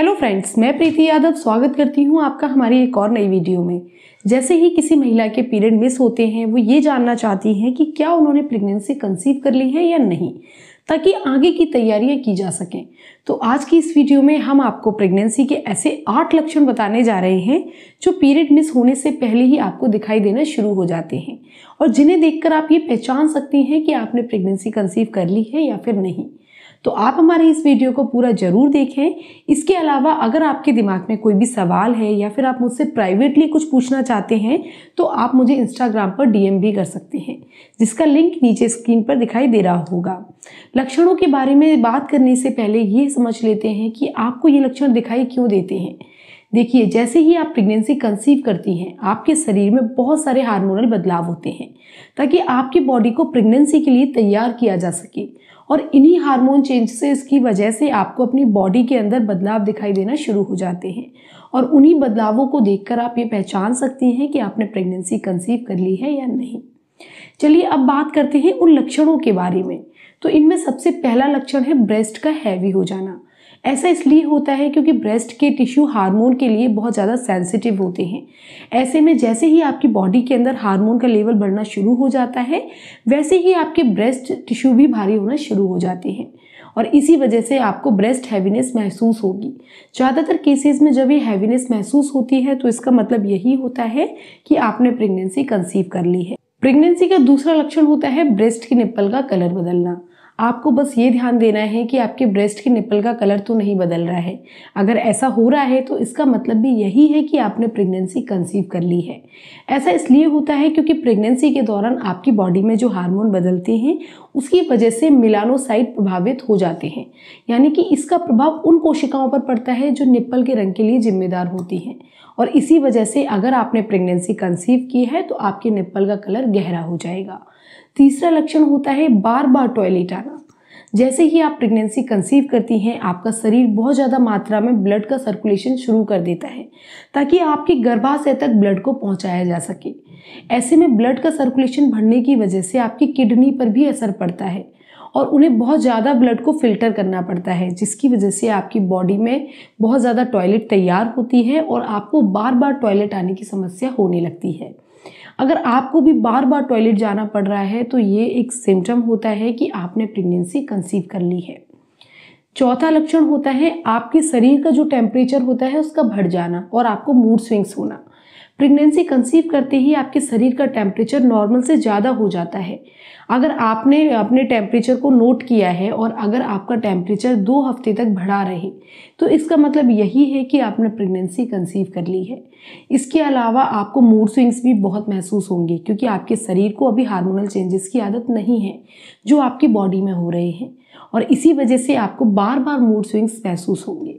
hello friends मैं प्रीति यादव स्वागत करती हूँ आपका हमारी एक और नई वीडियो में जैसे ही किसी महिला के पीरियड मिस होते हैं वो ये जानना चाहती हैं कि क्या उन्होंने प्रेगनेंसी कंसीव कर ली है या नहीं ताकि आगे की तैयारियां की जा सकें तो आज की इस वीडियो में हम आपको प्रेगनेंसी के ऐसे आठ लक्षण बताने जा रहे हैं जो पीरियड मिस होने से पहले ही आपको दिखाई देना शुरू हो जाते हैं और जिन्हें देखकर आप ये पहचान सकती हैं कि आपने प्रेगनेंसी कंसीव कर ली है या फिर नहीं तो आप हमारे इस वीडियो को पूरा ज़रूर देखें इसके अलावा अगर आपके दिमाग में कोई भी सवाल है या फिर आप मुझसे प्राइवेटली कुछ पूछना चाहते हैं तो आप मुझे इंस्टाग्राम पर डीएम भी कर सकते हैं जिसका लिंक नीचे स्क्रीन पर दिखाई दे रहा होगा लक्षणों के बारे में बात करने से पहले ये समझ लेते हैं कि आपको ये लक्षण दिखाई क्यों देते हैं देखिए जैसे ही आप प्रेगनेंसी कंसीव करती हैं आपके शरीर में बहुत सारे हार्मोनल बदलाव होते हैं ताकि आपकी बॉडी को प्रेगनेंसी के लिए तैयार किया जा सके और इन्हीं हार्मोन चेंजेस की वजह से आपको अपनी बॉडी के अंदर बदलाव दिखाई देना शुरू हो जाते हैं और उन्हीं बदलावों को देखकर आप ये पहचान सकती हैं कि आपने प्रेगनेंसी कंसीव कर ली है या नहीं चलिए अब बात करते हैं उन लक्षणों के बारे में तो इनमें सबसे पहला लक्षण है ब्रेस्ट का हैवी हो जाना ऐसा इसलिए होता है क्योंकि ब्रेस्ट के टिश्यू हार्मोन के लिए बहुत ज़्यादा सेंसिटिव होते हैं ऐसे में जैसे ही आपकी बॉडी के अंदर हार्मोन का लेवल बढ़ना शुरू हो जाता है वैसे ही आपके ब्रेस्ट टिश्यू भी भारी होना शुरू हो जाते हैं और इसी वजह से आपको ब्रेस्ट हैवीनेस महसूस होगी ज़्यादातर केसेस में जब ये हैवीनेस महसूस होती है तो इसका मतलब यही होता है कि आपने प्रेगनेंसी कंसीव कर ली है प्रेगनेंसी का दूसरा लक्षण होता है ब्रेस्ट की निप्पल का कलर बदलना आपको बस ये ध्यान देना है कि आपके ब्रेस्ट के निपल का कलर तो नहीं बदल रहा है अगर ऐसा हो रहा है तो इसका मतलब भी यही है कि आपने प्रेगनेंसी कंसीव कर ली है ऐसा इसलिए होता है क्योंकि प्रेगनेंसी के दौरान आपकी बॉडी में जो हार्मोन बदलते हैं उसकी वजह से मिलानोसाइट प्रभावित हो जाते हैं यानी कि इसका प्रभाव उन कोशिकाओं पर पड़ता है जो निप्पल के रंग के लिए जिम्मेदार होती हैं और इसी वजह से अगर आपने प्रेगनेंसी कंसीव की है तो आपके निप्पल का कलर गहरा हो जाएगा तीसरा लक्षण होता है बार बार टॉयलेट आना जैसे ही आप प्रेगनेंसी कंसीव करती हैं आपका शरीर बहुत ज़्यादा मात्रा में ब्लड का सर्कुलेशन शुरू कर देता है ताकि आपके गर्भाशय तक ब्लड को पहुंचाया जा सके ऐसे में ब्लड का सर्कुलेशन बढ़ने की वजह से आपकी किडनी पर भी असर पड़ता है और उन्हें बहुत ज़्यादा ब्लड को फिल्टर करना पड़ता है जिसकी वजह से आपकी बॉडी में बहुत ज़्यादा टॉयलेट तैयार होती है और आपको बार बार टॉयलेट आने की समस्या होने लगती है अगर आपको भी बार बार टॉयलेट जाना पड़ रहा है तो ये एक सिम्टम होता है कि आपने प्रेगनेंसी कंसीव कर ली है चौथा लक्षण होता है आपके शरीर का जो टेम्परेचर होता है उसका बढ़ जाना और आपको मूड स्विंग्स होना प्रेगनेंसी कंसीव करते ही आपके शरीर का टेम्परेचर नॉर्मल से ज़्यादा हो जाता है अगर आपने अपने टेम्परेचर को नोट किया है और अगर आपका टेम्परेचर दो हफ्ते तक बढ़ा रहे तो इसका मतलब यही है कि आपने प्रेगनेंसी कंसीव कर ली है इसके अलावा आपको मूड स्विंग्स भी बहुत महसूस होंगे क्योंकि आपके शरीर को अभी हार्मोनल चेंजेस की आदत नहीं है जो आपकी बॉडी में हो रहे हैं और इसी वजह से आपको बार बार मूड स्विंग्स महसूस होंगे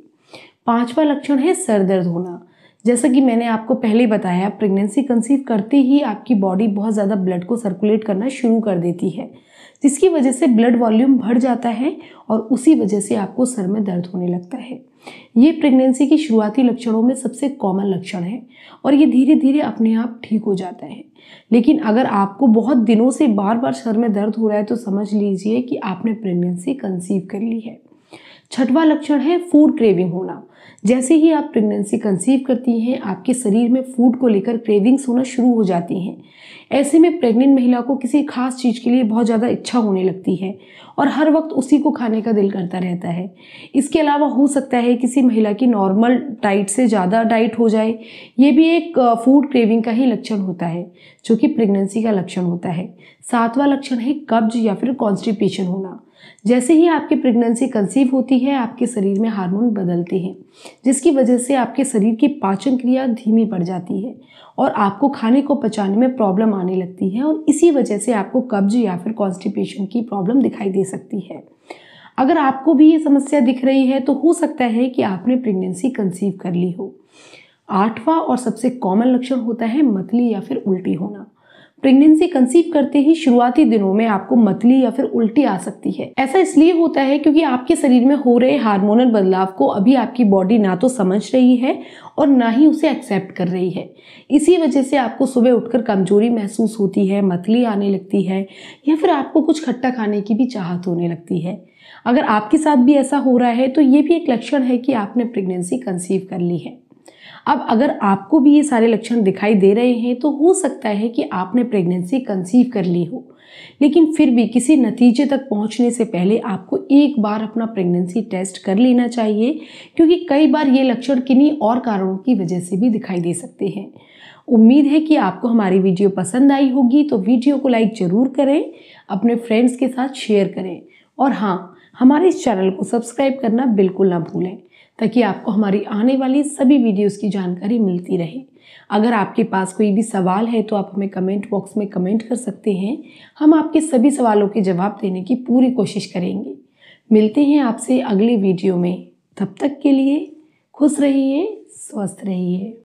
पांचवा लक्षण है सर दर्द होना जैसा कि मैंने आपको पहले बताया प्रेगनेंसी कंसीव करते ही आपकी बॉडी बहुत ज़्यादा ब्लड को सर्कुलेट करना शुरू कर देती है जिसकी वजह से ब्लड वॉल्यूम बढ़ जाता है और उसी वजह से आपको सर में दर्द होने लगता है ये प्रेगनेंसी की शुरुआती लक्षणों में सबसे कॉमन लक्षण है और ये धीरे धीरे अपने आप ठीक हो जाता है लेकिन अगर आपको बहुत दिनों से बार बार सर में दर्द हो रहा है तो समझ लीजिए कि आपने प्रेगनेंसी कंसीव कर ली है छठवां लक्षण है फूड क्रेविंग होना जैसे ही आप प्रेगनेंसी कंसीव करती हैं आपके शरीर में फूड को लेकर क्रेविंग्स होना शुरू हो जाती हैं ऐसे में प्रेग्नेंट महिला को किसी खास चीज़ के लिए बहुत ज़्यादा इच्छा होने लगती है और हर वक्त उसी को खाने का दिल करता रहता है इसके अलावा हो सकता है किसी महिला की नॉर्मल डाइट से ज़्यादा डाइट हो जाए ये भी एक फूड क्रेविंग का ही लक्षण होता है जो कि प्रेगनेंसी का लक्षण होता है सातवां लक्षण है कब्ज या फिर कॉन्स्टिपेशन होना जैसे ही आपकी प्रेगनेंसी कंसीव होती है आपके शरीर में हार्मोन बदलते हैं जिसकी वजह से आपके शरीर की पाचन क्रिया धीमी पड़ जाती है और आपको खाने को पचाने में प्रॉब्लम आने लगती है और इसी वजह से आपको कब्ज या फिर कॉन्स्टिपेशन की प्रॉब्लम दिखाई दे सकती है अगर आपको भी ये समस्या दिख रही है तो हो सकता है कि आपने प्रेगनेंसी कंसीव कर ली हो आठवां और सबसे कॉमन लक्षण होता है मतली या फिर उल्टी होना प्रेगनेंसी कंसीव करते ही शुरुआती दिनों में आपको मतली या फिर उल्टी आ सकती है ऐसा इसलिए होता है क्योंकि आपके शरीर में हो रहे हार्मोनल बदलाव को अभी आपकी बॉडी ना तो समझ रही है और ना ही उसे एक्सेप्ट कर रही है इसी वजह से आपको सुबह उठकर कमजोरी महसूस होती है मतली आने लगती है या फिर आपको कुछ खट्टा खाने की भी चाहत होने लगती है अगर आपके साथ भी ऐसा हो रहा है तो ये भी एक लक्षण है कि आपने प्रेगनेंसी कंसीव कर ली है अब अगर आपको भी ये सारे लक्षण दिखाई दे रहे हैं तो हो सकता है कि आपने प्रेगनेंसी कंसीव कर ली हो लेकिन फिर भी किसी नतीजे तक पहुंचने से पहले आपको एक बार अपना प्रेगनेंसी टेस्ट कर लेना चाहिए क्योंकि कई बार ये लक्षण किन्हीं और कारणों की वजह से भी दिखाई दे सकते हैं उम्मीद है कि आपको हमारी वीडियो पसंद आई होगी तो वीडियो को लाइक ज़रूर करें अपने फ्रेंड्स के साथ शेयर करें और हाँ हमारे इस चैनल को सब्सक्राइब करना बिल्कुल ना भूलें ताकि आपको हमारी आने वाली सभी वीडियोस की जानकारी मिलती रहे अगर आपके पास कोई भी सवाल है तो आप हमें कमेंट बॉक्स में कमेंट कर सकते हैं हम आपके सभी सवालों के जवाब देने की पूरी कोशिश करेंगे मिलते हैं आपसे अगले वीडियो में तब तक के लिए खुश रहिए स्वस्थ रहिए